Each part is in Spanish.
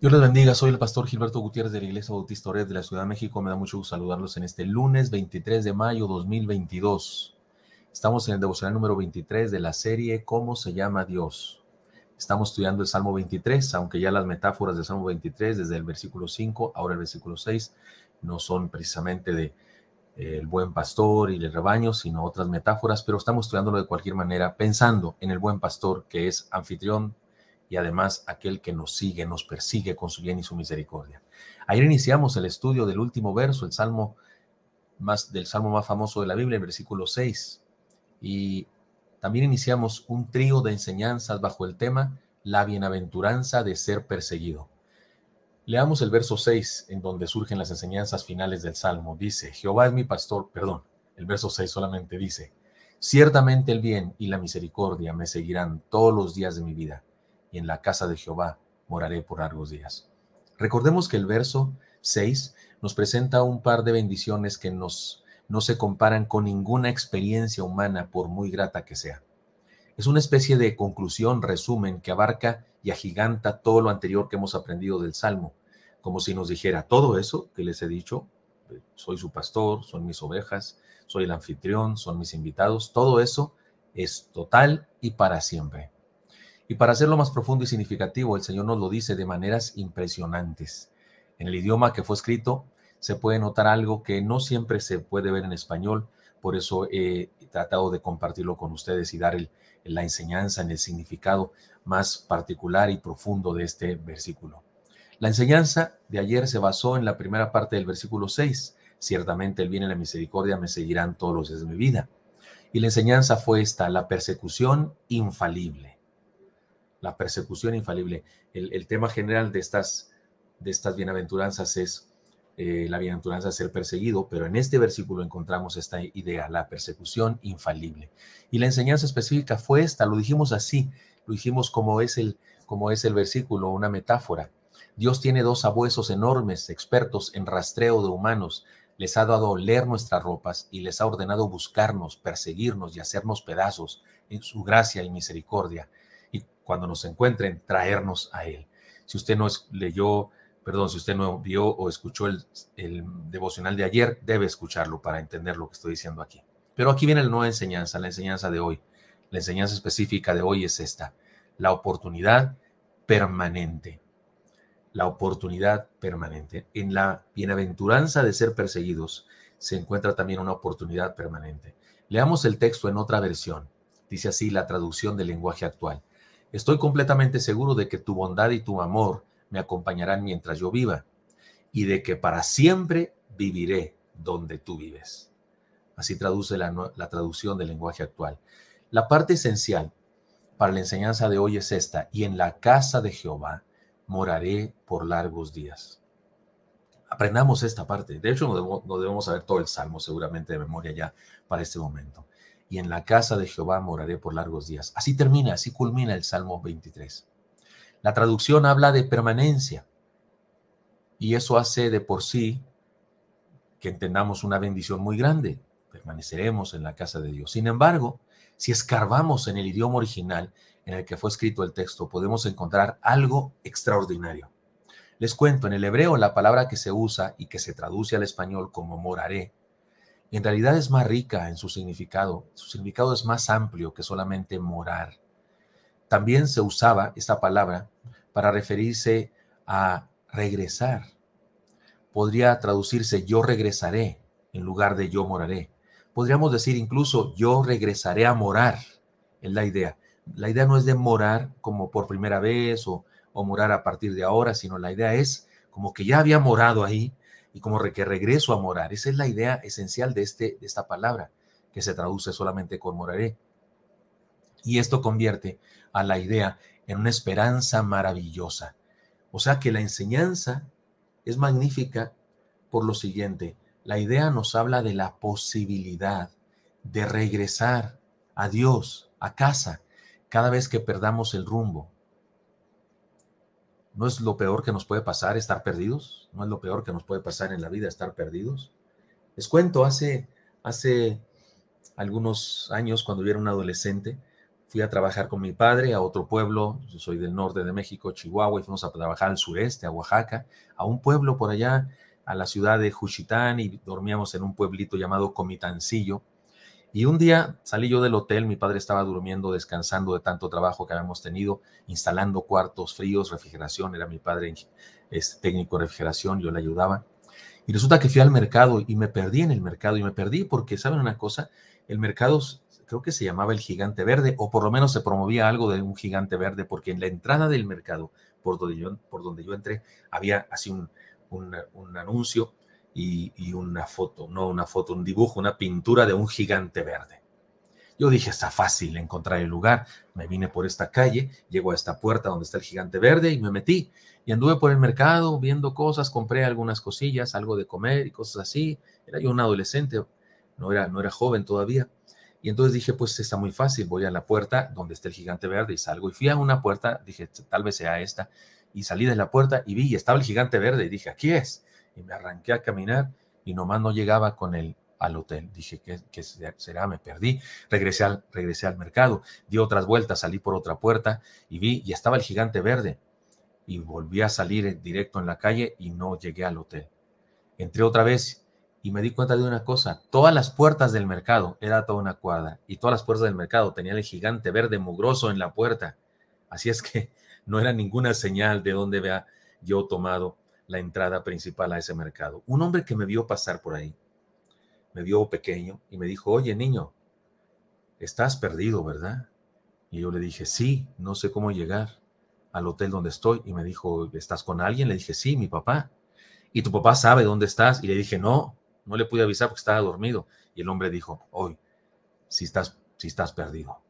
Dios les bendiga, soy el pastor Gilberto Gutiérrez de la Iglesia Bautista Ored de la Ciudad de México. Me da mucho gusto saludarlos en este lunes 23 de mayo 2022. Estamos en el devocional número 23 de la serie ¿Cómo se llama Dios? Estamos estudiando el Salmo 23, aunque ya las metáforas del Salmo 23, desde el versículo 5, ahora el versículo 6, no son precisamente de eh, el buen pastor y el rebaño, sino otras metáforas, pero estamos estudiándolo de cualquier manera, pensando en el buen pastor que es anfitrión y además aquel que nos sigue, nos persigue con su bien y su misericordia. Ayer iniciamos el estudio del último verso, el salmo más del salmo más famoso de la Biblia, el versículo 6. Y también iniciamos un trío de enseñanzas bajo el tema la bienaventuranza de ser perseguido. Leamos el verso 6 en donde surgen las enseñanzas finales del salmo. Dice, Jehová es mi pastor, perdón, el verso 6 solamente dice, ciertamente el bien y la misericordia me seguirán todos los días de mi vida y en la casa de Jehová moraré por largos días. Recordemos que el verso 6 nos presenta un par de bendiciones que no se comparan con ninguna experiencia humana, por muy grata que sea. Es una especie de conclusión, resumen, que abarca y agiganta todo lo anterior que hemos aprendido del Salmo, como si nos dijera todo eso que les he dicho, soy su pastor, son mis ovejas, soy el anfitrión, son mis invitados, todo eso es total y para siempre. Y para hacerlo más profundo y significativo, el Señor nos lo dice de maneras impresionantes. En el idioma que fue escrito se puede notar algo que no siempre se puede ver en español, por eso he tratado de compartirlo con ustedes y dar la enseñanza en el significado más particular y profundo de este versículo. La enseñanza de ayer se basó en la primera parte del versículo 6. Ciertamente el bien y la misericordia me seguirán todos los días de mi vida. Y la enseñanza fue esta, la persecución infalible la persecución infalible. El, tema general de estas, de estas bienaventuranzas es eh, la bienaventuranza ser perseguido, pero en este versículo encontramos esta idea, la persecución infalible. Y la enseñanza específica fue esta, lo dijimos así, lo dijimos como es el, como es el versículo, una metáfora. Dios tiene dos abuesos enormes, expertos en rastreo de humanos. Les ha dado oler nuestras ropas y les ha ordenado buscarnos, perseguirnos y hacernos pedazos en su gracia y misericordia y cuando nos encuentren, traernos a Él. Si usted no leyó, perdón, si usted no vio o escuchó el, devocional de ayer, debe escucharlo para entender lo que estoy diciendo aquí. Pero aquí viene la nueva enseñanza, la enseñanza de hoy. La enseñanza específica de hoy es esta, la oportunidad permanente. La oportunidad permanente. En la bienaventuranza de ser perseguidos se encuentra también una oportunidad permanente. Leamos el texto en otra versión. Dice así la traducción del lenguaje actual. Estoy completamente seguro de que tu bondad y tu amor me acompañarán mientras yo viva y de que para siempre viviré donde tú vives. Así traduce la, traducción del lenguaje actual. La parte esencial para la enseñanza de hoy es esta, y en la casa de Jehová moraré por largos días. Aprendamos esta parte. De hecho, no debemos saber todo el salmo seguramente de memoria ya para este momento y en la casa de Jehová moraré por largos días. Así termina, así culmina el Salmo 23. La traducción habla de permanencia y eso hace de por sí que entendamos una bendición muy grande. Permaneceremos en la casa de Dios. Sin embargo, si escarbamos en el idioma original en el que fue escrito el texto, podemos encontrar algo extraordinario. Les cuento, en el hebreo la palabra que se usa y que se traduce al español como moraré en realidad es más rica en su significado. Su significado es más amplio que solamente morar. También se usaba esta palabra para referirse a regresar. Podría traducirse yo regresaré en lugar de yo moraré. Podríamos decir incluso yo regresaré a morar. Es la idea. La idea no es de morar como por primera vez o, o morar a partir de ahora, sino la idea es como que ya había morado ahí, y como que regreso a morar. Esa es la idea esencial de, este, de esta palabra, que se traduce solamente con moraré. Y esto convierte a la idea en una esperanza maravillosa. O sea que la enseñanza es magnífica por lo siguiente. La idea nos habla de la posibilidad de regresar a Dios, a casa, cada vez que perdamos el rumbo, ¿No es lo peor que nos puede pasar estar perdidos? ¿No es lo peor que nos puede pasar en la vida estar perdidos? Les cuento, hace, hace algunos años, cuando yo era un adolescente, fui a trabajar con mi padre a otro pueblo, yo soy del norte de México, Chihuahua, y fuimos a trabajar al sureste, a Oaxaca, a un pueblo por allá, a la ciudad de Juchitán, y dormíamos en un pueblito llamado Comitancillo, y un día salí yo del hotel, mi padre estaba durmiendo, descansando de tanto trabajo que habíamos tenido, instalando cuartos fríos, refrigeración, era mi padre es técnico de refrigeración, yo le ayudaba. Y resulta que fui al mercado y me perdí en el mercado y me perdí porque, ¿saben una cosa? El mercado creo que se llamaba el gigante verde o por lo menos se promovía algo de un gigante verde porque en la entrada del mercado por donde yo, por donde yo entré había así un, un anuncio y, una foto, no una foto, un dibujo, una pintura de un gigante verde. Yo dije, está fácil encontrar el lugar. Me vine por esta calle, llego a esta puerta donde está el gigante verde y me metí. Y anduve por el mercado viendo cosas, compré algunas cosillas, algo de comer y cosas así. Era yo un adolescente, no era, no era joven todavía. Y entonces dije, pues está muy fácil, voy a la puerta donde está el gigante verde y salgo. Y fui a una puerta, dije, tal vez sea esta. Y salí de la puerta y vi, y estaba el gigante verde y dije, aquí es y me arranqué a caminar y nomás no llegaba con él al hotel. Dije, que será? Me perdí. Regresé al, regresé al mercado, di otras vueltas, salí por otra puerta y vi, y estaba el gigante verde. Y volví a salir eh, directo en la calle y no llegué al hotel. Entré otra vez y me di cuenta de una cosa, todas las puertas del mercado, era toda una cuerda y todas las puertas del mercado tenían el gigante verde mugroso en la puerta. Así es que no era ninguna señal de dónde había yo tomado la entrada principal a ese mercado. Un hombre que me vio pasar por ahí, me vio pequeño y me dijo, oye niño, estás perdido, ¿verdad? Y yo le dije, sí, no sé cómo llegar al hotel donde estoy. Y me dijo, ¿estás con alguien? Le dije, sí, mi papá. ¿Y tu papá sabe dónde estás? Y le dije, no, no le pude avisar porque estaba dormido. Y el hombre dijo, hoy, si estás, si estás perdido.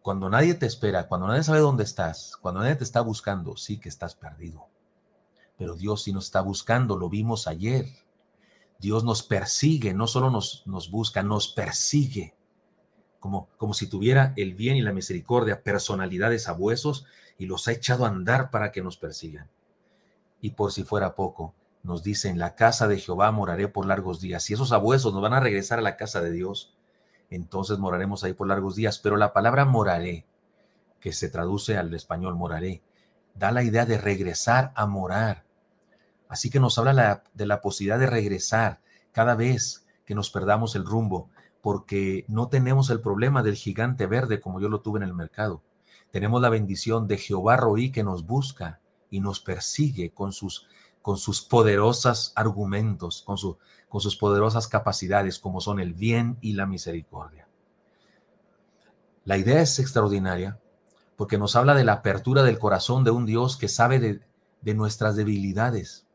Cuando nadie te espera, cuando nadie sabe dónde estás, cuando nadie te está buscando, sí que estás perdido pero Dios sí nos está buscando, lo vimos ayer. Dios nos persigue, no solo nos, nos busca, nos persigue. Como, como si tuviera el bien y la misericordia, personalidades abuesos y los ha echado a andar para que nos persigan. Y por si fuera poco, nos dice, en la casa de Jehová moraré por largos días. Si esos abuesos nos van a regresar a la casa de Dios, entonces moraremos ahí por largos días. Pero la palabra moraré, que se traduce al español moraré, da la idea de regresar a morar, Así que nos habla de la posibilidad de regresar cada vez que nos perdamos el rumbo, porque no tenemos el problema del gigante verde como yo lo tuve en el mercado. Tenemos la bendición de Jehová Roí que nos busca y nos persigue con sus con poderosos argumentos, con, sus poderosas capacidades, como son el bien y la misericordia. La idea es extraordinaria porque nos habla de la apertura del corazón de un Dios que sabe de nuestras debilidades,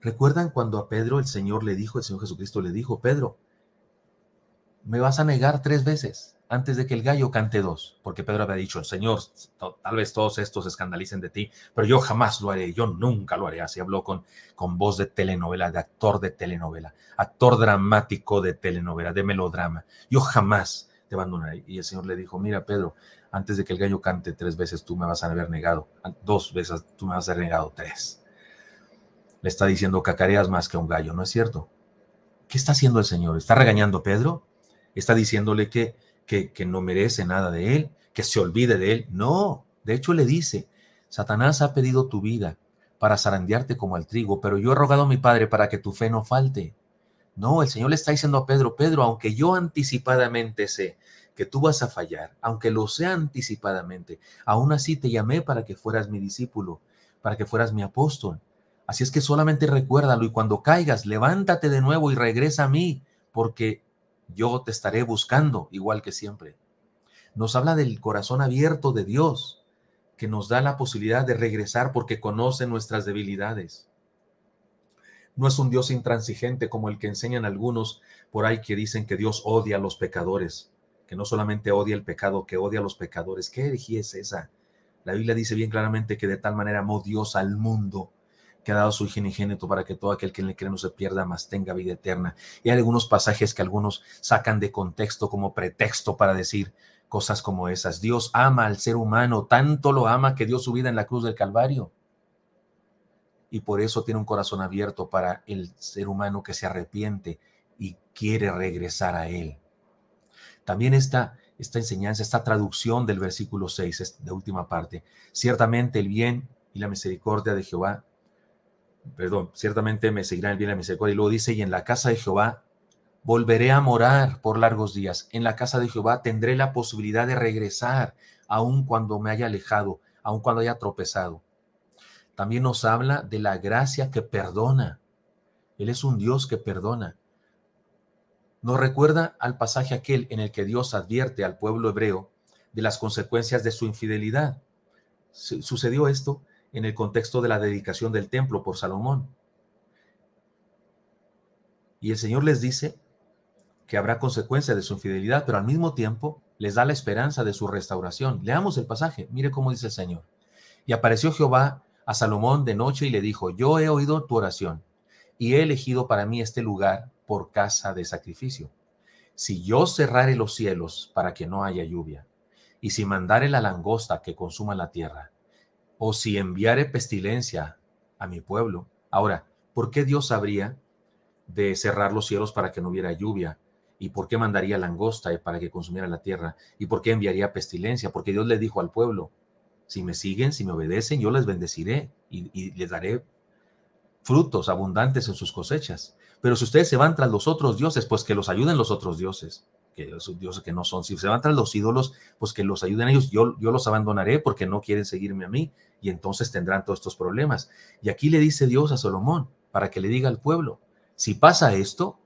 ¿Recuerdan cuando a Pedro el Señor le dijo, el Señor Jesucristo le dijo, Pedro, me vas a negar tres veces antes de que el gallo cante dos? Porque Pedro había dicho, Señor, tal vez todos estos escandalicen de ti, pero yo jamás lo haré, yo nunca lo haré. Así habló con, con voz de telenovela, de actor de telenovela, actor dramático de telenovela, de melodrama. Yo jamás te abandonaré. Y el Señor le dijo, mira, Pedro, antes de que el gallo cante tres veces, tú me vas a haber negado. Dos veces, tú me vas a haber negado tres le está diciendo cacareas más que un gallo, ¿no es cierto? ¿Qué está haciendo el Señor? ¿Está regañando a Pedro? ¿Está diciéndole que, que, que no merece nada de él? ¿Que se olvide de él? No, de hecho le dice, Satanás ha pedido tu vida para zarandearte como al trigo, pero yo he rogado a mi Padre para que tu fe no falte. No, el Señor le está diciendo a Pedro, Pedro, aunque yo anticipadamente sé que tú vas a fallar, aunque lo sé anticipadamente, aún así te llamé para que fueras mi discípulo, para que fueras mi apóstol. Así es que solamente recuérdalo y cuando caigas, levántate de nuevo y regresa a mí, porque yo te estaré buscando igual que siempre. Nos habla del corazón abierto de Dios, que nos da la posibilidad de regresar porque conoce nuestras debilidades. No es un Dios intransigente como el que enseñan algunos por ahí que dicen que Dios odia a los pecadores, que no solamente odia el pecado, que odia a los pecadores. ¿Qué herejía es esa? La Biblia dice bien claramente que de tal manera amó Dios al mundo que ha dado su hijo para que todo aquel que le cree no se pierda, más tenga vida eterna. Y hay algunos pasajes que algunos sacan de contexto como pretexto para decir cosas como esas. Dios ama al ser humano, tanto lo ama que dio su vida en la cruz del Calvario. Y por eso tiene un corazón abierto para el ser humano que se arrepiente y quiere regresar a Él. También esta, esta enseñanza, esta traducción del versículo 6, de última parte. Ciertamente el bien y la misericordia de Jehová perdón, ciertamente me seguirán el bien a la misericordia. Y luego dice, y en la casa de Jehová volveré a morar por largos días. En la casa de Jehová tendré la posibilidad de regresar, aun cuando me haya alejado, aun cuando haya tropezado. También nos habla de la gracia que perdona. Él es un Dios que perdona. Nos recuerda al pasaje aquel en el que Dios advierte al pueblo hebreo de las consecuencias de su infidelidad. Sucedió esto en el contexto de la dedicación del templo por Salomón. Y el Señor les dice que habrá consecuencia de su infidelidad, pero al mismo tiempo les da la esperanza de su restauración. Leamos el pasaje, mire cómo dice el Señor. Y apareció Jehová a Salomón de noche y le dijo, yo he oído tu oración y he elegido para mí este lugar por casa de sacrificio. Si yo cerrare los cielos para que no haya lluvia, y si mandare la langosta que consuma la tierra, o si enviare pestilencia a mi pueblo. Ahora, ¿por qué Dios habría de cerrar los cielos para que no hubiera lluvia? ¿Y por qué mandaría langosta eh, para que consumiera la tierra? ¿Y por qué enviaría pestilencia? Porque Dios le dijo al pueblo, si me siguen, si me obedecen, yo les bendeciré y les daré frutos abundantes en sus cosechas. Pero si ustedes se van tras los otros dioses, pues que los ayuden los otros dioses, que esos dioses que no son. Si se van tras los ídolos, pues que los ayuden ellos. Yo, yo los abandonaré porque no quieren seguirme a mí y entonces tendrán todos estos problemas. Y aquí le dice Dios a Salomón para que le diga al pueblo, si pasa esto,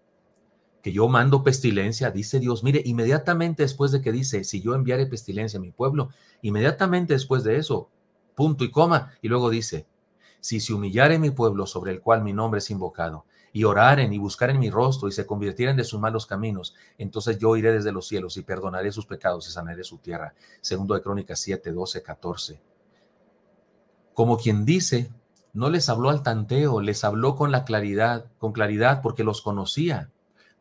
que yo mando pestilencia, dice Dios, mire, inmediatamente después de que dice, si yo enviaré pestilencia a mi pueblo, inmediatamente después de eso, punto y coma, y luego dice, si se humillare mi pueblo sobre el cual mi nombre es invocado, y oraren y buscaren mi rostro y se convirtieran de sus malos caminos, entonces yo iré desde los cielos y perdonaré sus pecados y sanaré su tierra. Segundo de Crónicas 7, 12, 14. Como quien dice, no les habló al tanteo, les habló con la claridad, con claridad porque los conocía,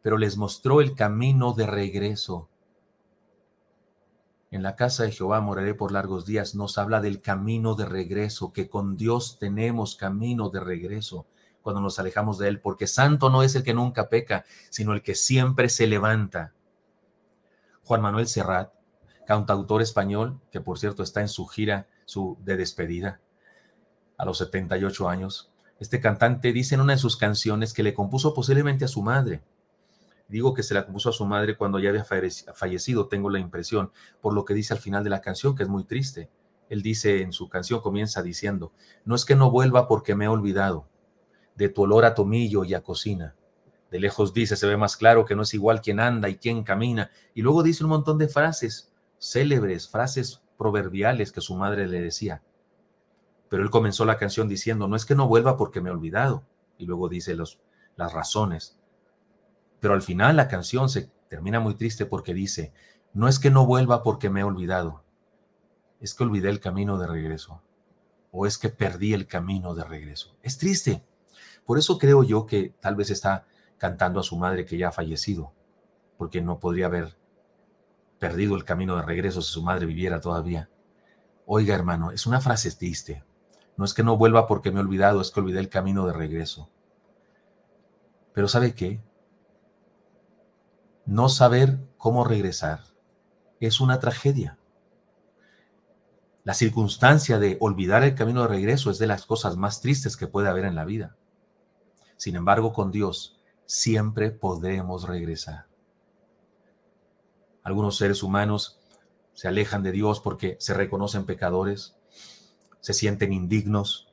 pero les mostró el camino de regreso. En la casa de Jehová moraré por largos días. Nos habla del camino de regreso, que con Dios tenemos camino de regreso cuando nos alejamos de Él, porque santo no es el que nunca peca, sino el que siempre se levanta. Juan Manuel Serrat, cantautor español, que por cierto está en su gira su, de despedida a los 78 años, este cantante dice en una de sus canciones que le compuso posiblemente a su madre, Digo que se la puso a su madre cuando ya había fallecido, tengo la impresión, por lo que dice al final de la canción, que es muy triste. Él dice en su canción, comienza diciendo, no es que no vuelva porque me he olvidado de tu olor a tomillo y a cocina. De lejos dice, se ve más claro que no es igual quien anda y quién camina. Y luego dice un montón de frases célebres, frases proverbiales que su madre le decía. Pero él comenzó la canción diciendo, no es que no vuelva porque me he olvidado. Y luego dice los, las razones pero al final la canción se termina muy triste porque dice, no es que no vuelva porque me he olvidado, es que olvidé el camino de regreso o es que perdí el camino de regreso. Es triste. Por eso creo yo que tal vez está cantando a su madre que ya ha fallecido, porque no podría haber perdido el camino de regreso si su madre viviera todavía. Oiga, hermano, es una frase triste. No es que no vuelva porque me he olvidado, es que olvidé el camino de regreso. Pero ¿sabe qué? no saber cómo regresar es una tragedia. La circunstancia de olvidar el camino de regreso es de las cosas más tristes que puede haber en la vida. Sin embargo, con Dios siempre podremos regresar. Algunos seres humanos se alejan de Dios porque se reconocen pecadores, se sienten indignos,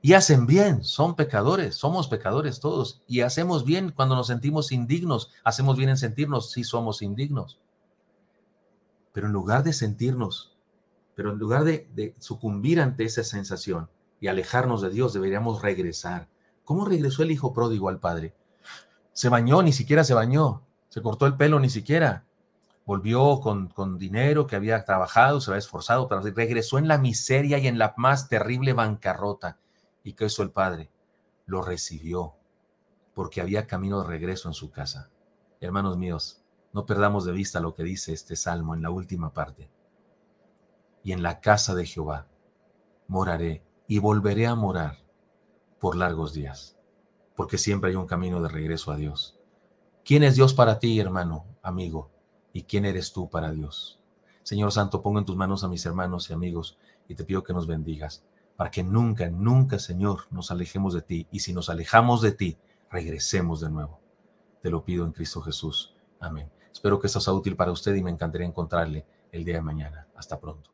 y hacen bien, son pecadores, somos pecadores todos. Y hacemos bien cuando nos sentimos indignos, hacemos bien en sentirnos si somos indignos. Pero en lugar de sentirnos, pero en lugar de, sucumbir ante esa sensación y alejarnos de Dios, deberíamos regresar. ¿Cómo regresó el hijo pródigo al padre? Se bañó, ni siquiera se bañó. Se cortó el pelo, ni siquiera. Volvió con, con, dinero que había trabajado, se había esforzado, pero regresó en la miseria y en la más terrible bancarrota. ¿Y que hizo el padre? Lo recibió, porque había camino de regreso en su casa. Hermanos míos, no perdamos de vista lo que dice este salmo en la última parte. Y en la casa de Jehová moraré y volveré a morar por largos días, porque siempre hay un camino de regreso a Dios. ¿Quién es Dios para ti, hermano, amigo? ¿Y quién eres tú para Dios? Señor Santo, pongo en tus manos a mis hermanos y amigos y te pido que nos bendigas para que nunca, nunca, Señor, nos alejemos de ti. Y si nos alejamos de ti, regresemos de nuevo. Te lo pido en Cristo Jesús. Amén. Espero que esto sea útil para usted y me encantaría encontrarle el día de mañana. Hasta pronto.